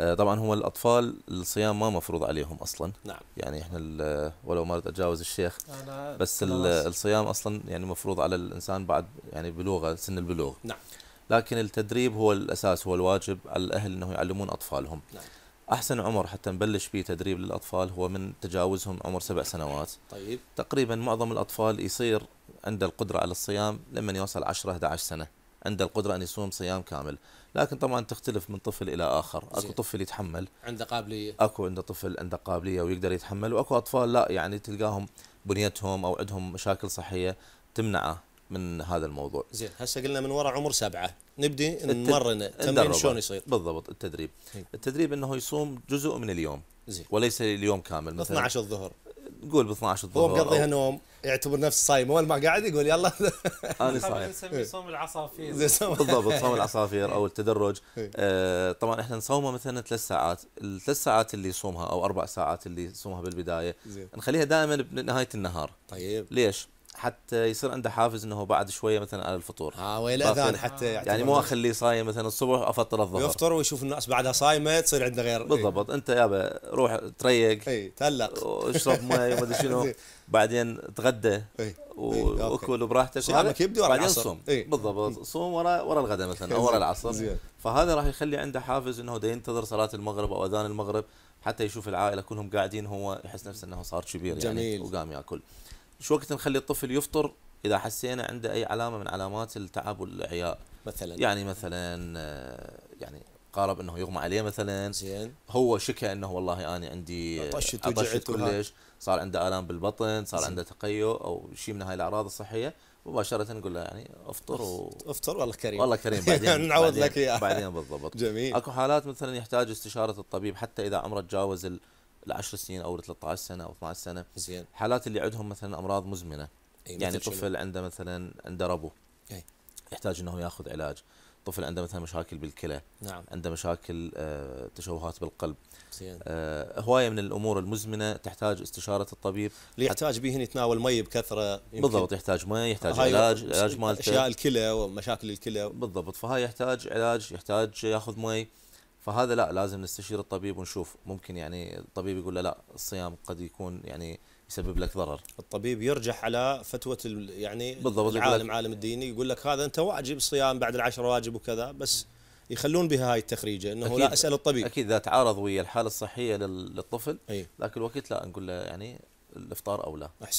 آه، طبعا هو الاطفال الصيام ما مفروض عليهم اصلا نعم. يعني احنا ولو ما اتجاوز الشيخ أنا بس أنا الصيام اصلا يعني مفروض على الانسان بعد يعني بلوغه سن البلوغ نعم. لكن التدريب هو الاساس هو الواجب على الاهل انه يعلمون اطفالهم نعم. احسن عمر حتى نبلش فيه تدريب للاطفال هو من تجاوزهم عمر سبع سنوات طيب تقريبا معظم الاطفال يصير عنده القدره على الصيام لما يوصل 10 11 سنه عنده القدره ان يصوم صيام كامل لكن طبعا تختلف من طفل الى اخر اكو طفل يتحمل عنده قابليه اكو عنده طفل عنده قابليه ويقدر يتحمل واكو اطفال لا يعني تلقاهم بنيتهم او عندهم مشاكل صحيه تمنعه من هذا الموضوع زين هسه قلنا من وراء عمر سبعه نبدي نمرن التمرين شلون يصير بالضبط التدريب إيه. التدريب انه يصوم جزء من اليوم زين وليس اليوم كامل مثلا 12 الظهر قول ب 12 الظهر هو مقضيها نوم يعتبر نفسه صايم اول ما قاعد يقول يلا انا صايم نسميه صوم العصافير بالضبط صوم العصافير او التدرج إيه. آه طبعا احنا نصومه مثلا ثلاث ساعات الثلاث ساعات اللي يصومها او اربع ساعات اللي يصومها بالبدايه زي. نخليها دائما بنهايه النهار طيب ليش؟ حتى يصير عنده حافز انه بعد شويه مثلا على الفطور اه وهي الاذان حتى يعني مو اخليه صايم مثلا الصبح افطر الظهر يفطر ويشوف الناس بعدها صايمه تصير عنده غير إيه. بالضبط ايه؟ انت يابا روح تريق اي تهلق واشرب ماي وما شنو بعدين تغدى ايه؟, إيه، وكل براحتك صيامك يبدي ورا العصر صوم ايه؟ بالضبط إيه. صوم ورا ورا الغداء مثلا او ورا العصر فهذا راح يخلي عنده حافز انه ده ينتظر صلاه المغرب او اذان المغرب حتى يشوف العائله كلهم قاعدين هو يحس نفسه انه صار كبير يعني وقام ياكل شو وقت نخلي الطفل يفطر اذا حسينا عنده اي علامه من علامات التعب والاعياء مثلا يعني مثلا آه، يعني قارب انه يغمى عليه مثلا زين هو شكى انه والله انا عندي طشت وجعت كلش صار عنده الام بالبطن صار عنده تقيؤ او شيء من هاي الاعراض الصحيه مباشره نقول له يعني افطر و... افطر والله كريم والله كريم بعدين نعوض لك اياها بعدين بالضبط جميل اكو حالات مثلا يحتاج استشاره الطبيب حتى اذا عمره تجاوز ال ل 10 سنين او ل 13 سنه او 12 سنه زين حالات اللي عندهم مثلا امراض مزمنه أي يعني طفل شنو؟ عنده مثلا عنده ربو أي. يحتاج انه ياخذ علاج طفل عنده مثلا مشاكل بالكلى نعم عنده مشاكل آه تشوهات بالقلب زين آه هوايه من الامور المزمنه تحتاج استشاره الطبيب اللي يحتاج به يتناول مي بكثره بالضبط يحتاج مي يحتاج علاج علاج مالته اشياء الكلى ومشاكل الكلى بالضبط فهاي يحتاج علاج يحتاج ياخذ مي فهذا لا لازم نستشير الطبيب ونشوف ممكن يعني الطبيب يقول له لا الصيام قد يكون يعني يسبب لك ضرر الطبيب يرجح على فتوى يعني بالضبط العالم عالم الديني يقول لك هذا انت واجب صيام بعد العشر واجب وكذا بس يخلون بها هاي التخريجه انه لا اسال الطبيب اكيد اذا تعارض ويا الحاله الصحيه للطفل أي. ذاك الوقت لا نقول له يعني الافطار او لا احسن